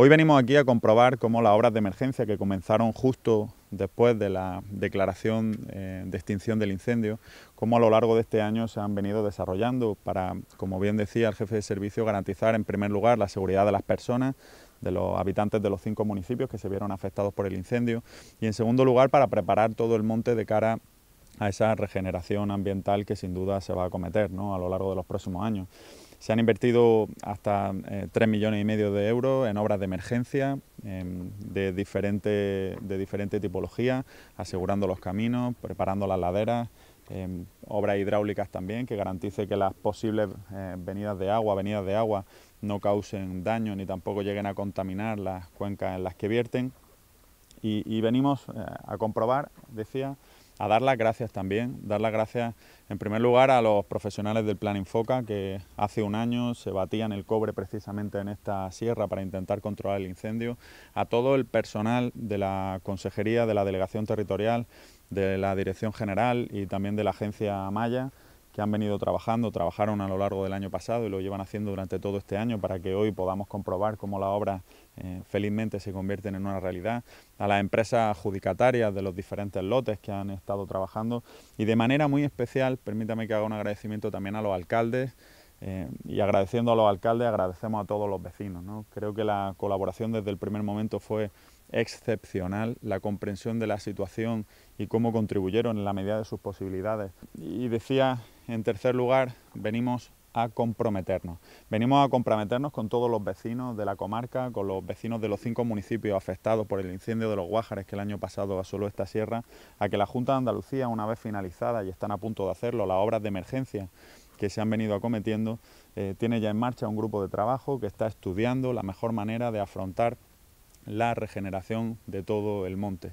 Hoy venimos aquí a comprobar cómo las obras de emergencia que comenzaron justo después de la declaración eh, de extinción del incendio, cómo a lo largo de este año se han venido desarrollando para, como bien decía el jefe de servicio, garantizar en primer lugar la seguridad de las personas, de los habitantes de los cinco municipios que se vieron afectados por el incendio y en segundo lugar para preparar todo el monte de cara a esa regeneración ambiental que sin duda se va a acometer a lo largo de los próximos años. Se han invertido hasta 3 eh, millones y medio de euros en obras de emergencia de, diferente, de diferente tipología, asegurando los caminos, preparando las laderas, obras hidráulicas también, que garantice que las posibles eh, venidas de agua, venidas de agua, no causen daño ni tampoco lleguen a contaminar las cuencas en las que vierten. y venimos eh, a comprobar, decía, a dar las gracias también, dar las gracias en primer lugar a los profesionales del Plan Infoca que hace un año se batían el cobre precisamente en esta sierra para intentar controlar el incendio, a todo el personal de la Consejería, de la Delegación Territorial, de la Dirección General y también de la Agencia Maya, que han venido trabajando, trabajaron a lo largo del año pasado y lo llevan haciendo durante todo este año para que hoy podamos comprobar cómo las obras eh, felizmente se convierten en una realidad, a las empresas adjudicatarias de los diferentes lotes que han estado trabajando y de manera muy especial, permítame que haga un agradecimiento también a los alcaldes, eh, y agradeciendo a los alcaldes, agradecemos a todos los vecinos. ¿no? Creo que la colaboración desde el primer momento fue excepcional, la comprensión de la situación y cómo contribuyeron en la medida de sus posibilidades. Y decía en tercer lugar, venimos a comprometernos. Venimos a comprometernos con todos los vecinos de la comarca, con los vecinos de los cinco municipios afectados por el incendio de los Guájares que el año pasado asoló esta sierra, a que la Junta de Andalucía, una vez finalizada y están a punto de hacerlo, las obras de emergencia que se han venido acometiendo, eh, tiene ya en marcha un grupo de trabajo que está estudiando la mejor manera de afrontar la regeneración de todo el monte.